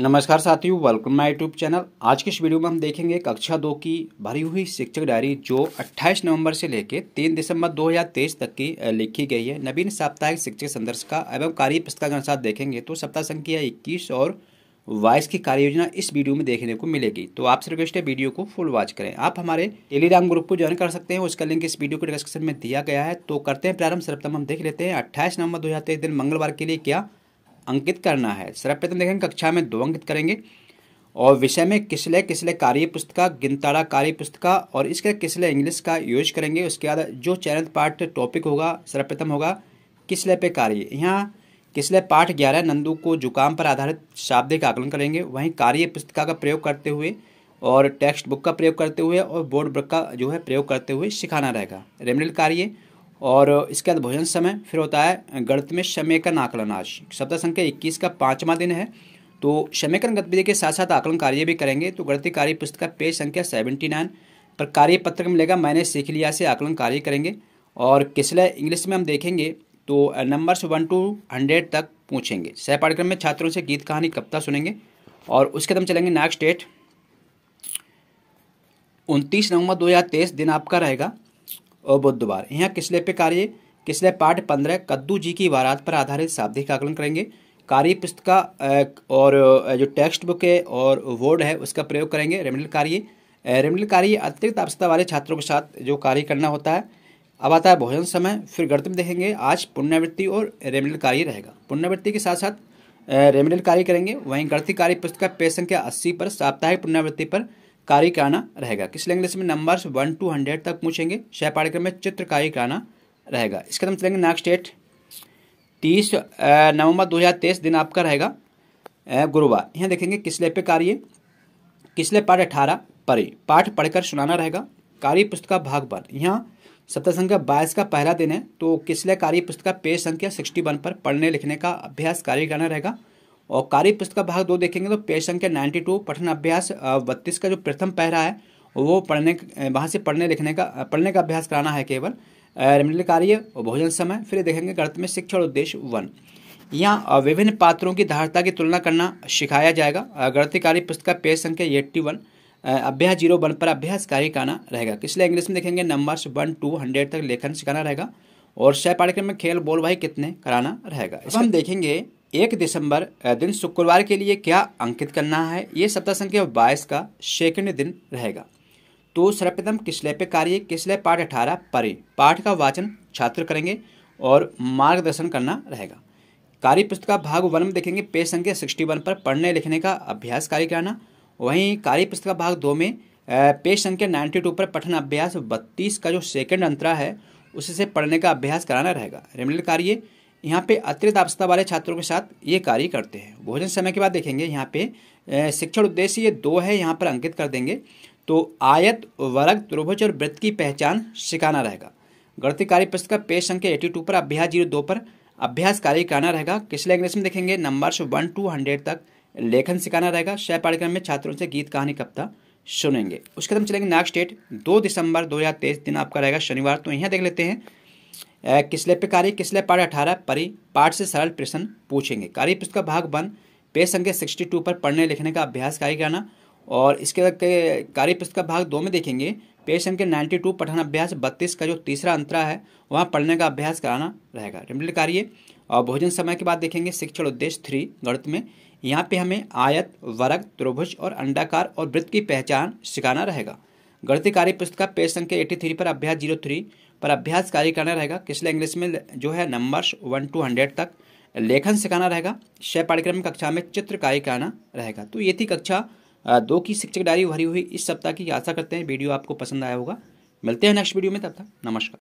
नमस्कार साथियों welcome my YouTube channel आज के इस वीडियो में हम देखेंगे कक्षा दो की भरी हुई शिक्षक डायरी जो 28 नवंबर से लेकर 3 दिसंबर 2023 तक की लिखी गई है नवीन साप्ताहिक शिक्षक संदर्श का एवं कार्य पुस्तक के अनुसार देखेंगे तो सप्ताह संख्या 21 और 22 की कार्य योजना इस वीडियो में देखने को मिलेगी तो आपसे रिक्वेस्ट है वीडियो को फुल वॉच करें आप हमारे टेलीग्राम ग्रुप को ज्वाइन कर सकते हैं उसका लिंक इस वीडियो को डिस्क्रिप्शन में दिया गया है तो करते हैं प्रारंभ सर्वतम हम देख लेते हैं अट्ठाईस नवंबर दो दिन मंगलवार के लिए क्या अंकित करना है सर्वप्रथम देखेंगे कक्षा में दो अंकित करेंगे और विषय में किसले किसले कार्य पुस्तिका गिनताड़ा कार्य पुस्तिका और इसके किसले इंग्लिश का यूज करेंगे उसके बाद जो चैनल पाठ टॉपिक होगा सर्वप्रथम होगा किसले पे कार्य यहाँ किसले पाठ ग्यारह नंदू को जुकाम पर आधारित शाब्दिक आकलन करेंगे वहीं कार्य पुस्तिका का प्रयोग करते हुए और टेक्स्ट बुक का प्रयोग करते हुए और बोर्ड बुक का जो है प्रयोग करते हुए सिखाना रहेगा रेमनल कार्य और इसके बाद भोजन समय फिर होता है गणित में समयकन आकलन आज सप्ताह संख्या इक्कीस का पाँचवा दिन है तो समयकन गतिविधि के साथ साथ आकलन कार्य भी करेंगे तो गणित कार्य पुस्तक का पेज संख्या सेवेंटी नाइन पर कार्य पत्र मिलेगा मैंने सीख लिया से आकलन कार्य करेंगे और किसला इंग्लिश में हम देखेंगे तो नंबर्स वन टू हंड्रेड तक पूछेंगे सह पाठ्यक्रम में छात्रों से गीत कहानी कविता सुनेंगे और उसके हम चलेंगे नेक्स्ट डेट उनतीस नवंबर 2023 दिन आपका रहेगा और बुधवार यहाँ किसले पे कार्य किसले पाठ पंद्रह कद्दू जी की वारात पर आधारित शाब्दिक आकलन करेंगे कार्य पुस्तिका और जो टेक्स्ट बुक है और वर्ड है उसका प्रयोग करेंगे रेमिडल कार्य रेमिडल कार्य अतिरिक्त आवश्यकता वाले छात्रों के साथ जो कार्य करना होता है अब आता है भोजन समय फिर गणित में देखेंगे आज पुण्यवृत्ति और रेमिडल कार्य रहेगा पुण्यवृत्ति के साथ साथ रेमिडल कार्य करेंगे वहीं गणित कार्य पुस्तक पेज संख्या अस्सी पर साप्ताहिक पुण्यवृत्ति पर कार्य कराना रहेगा किस लैंग्वेज में नंबर्स वन टू हंड्रेड तक पूछेंगे छह पाठ्यक्रम में चित्र कार्य कराना रहेगा इसके हम चलेंगे नेक्स्ट डेट तीस नवंबर दो हज़ार तेईस दिन आपका रहेगा गुरुवार यहाँ देखेंगे किसले पे कार्य किसले पाठ अठारह परे पाठ पढ़कर सुनाना रहेगा कार्य पुस्तक भाग पर यहाँ सप्ताह संख्या बाईस का पहला दिन है तो किसले कार्य पुस्तक पेज संख्या सिक्सटी वन पर पढ़ने लिखने का अभ्यास कार्य करना रहेगा और कार्य पुस्तक का भाग दो देखेंगे तो पेज संख्या नाइन्टी टू पठन अभ्यास बत्तीस का जो प्रथम पहरा है वो पढ़ने वहाँ से पढ़ने लिखने का पढ़ने का अभ्यास कराना है केवल रेमिडल कार्य और भोजन समय फिर देखेंगे गणत में शिक्षा और उद्देश्य वन यहाँ विभिन्न पात्रों की धारता की तुलना करना सिखाया जाएगा गणितकारी पुस्तक का पेज संख्या एट्टी वन अभ्यास जीरो वन पर अभ्यास कार्य कराना रहेगा इसलिए इंग्लिश में देखेंगे नंबर्स वन टू हंड्रेड तक लेखन सिखाना रहेगा और सह पाठ्यक्रम में खेल बोल भाई कितने कराना रहेगा इसमें हम देखेंगे एक दिसंबर दिन शुक्रवार के लिए क्या अंकित करना है ये सप्ताह संख्या बाईस का सेकंड दिन रहेगा तो सर्वप्रथम किसले पे कार्य किसले पाठ अठारह परे पाठ का वाचन छात्र करेंगे और मार्गदर्शन करना रहेगा कार्य पुस्तक भाग वन में देखेंगे पेज संख्या सिक्सटी वन पर पढ़ने लिखने का अभ्यास कार्य कराना वहीं कार्य पुस्तक भाग दो में पेज संख्या नाइन्टी टू पर पठन अभ्यास बत्तीस का जो सेकंड अंतरा है उससे पढ़ने का अभ्यास कराना रहेगा रिमलेट कार्य यहाँ पे अतिरिक्त आवश्यकता वाले छात्रों के साथ ये कार्य करते हैं भोजन समय के बाद देखेंगे यहाँ पे शिक्षण उद्देश्य ये दो है यहाँ पर अंकित कर देंगे तो आयत वर्ग त्रिभुज और वृत्त की पहचान सिखाना रहेगा गणित कार्य पुस्तक पेज संख्या एटी टू पर अभ्यास जीरो दो पर अभ्यास कार्य करना रहेगा किस लैंग्वेज में देखेंगे नंबर्स वन टू हंड्रेड तक लेखन सिखाना रहेगा सह पाठ्यक्रम में छात्रों से गीत कहानी कविता सुनेंगे उसके बाद हम चलेंगे नेक्स्ट डेट दो दिसंबर दो हज़ार तेईस दिन आपका रहेगा शनिवार तो यहाँ देख लेते हैं किसले पे कार्य किसले पाठ अठारह परि पाठ से सरल प्रश्न पूछेंगे कार्य पुस्तक का भाग वन पेज संख्या सिक्सटी टू पर पढ़ने लिखने का अभ्यास कार्य करना और इसके कार्य पुस्तक का भाग दो में देखेंगे पेज संख्या नाइन्टी टू पठन अभ्यास बत्तीस का जो तीसरा अंतरा है वहाँ पढ़ने का अभ्यास कराना रहेगा रिमिटेड कार्य और भोजन समय के बाद देखेंगे शिक्षण उद्देश्य थ्री गणित में यहाँ पे हमें आयत वर्ग त्रिभुज और अंडाकार और वृत्त की पहचान सिखाना रहेगा गणित कार्य पुस्तक का पेज संख्या एट्टी थ्री पर अभ्यास जीरो थ्री पर अभ्यास कार्य करना रहेगा किसले इंग्लिश में जो है नंबर्स वन टू हंड्रेड तक लेखन सिखाना रहेगा छः पाठ्यक्रम कक्षा में चित्र कार्य कराना रहेगा तो ये थी कक्षा दो की शिक्षक डायरी भरी हुई इस सप्ताह की आशा करते हैं वीडियो आपको पसंद आया होगा मिलते हैं नेक्स्ट वीडियो में तब तक नमस्कार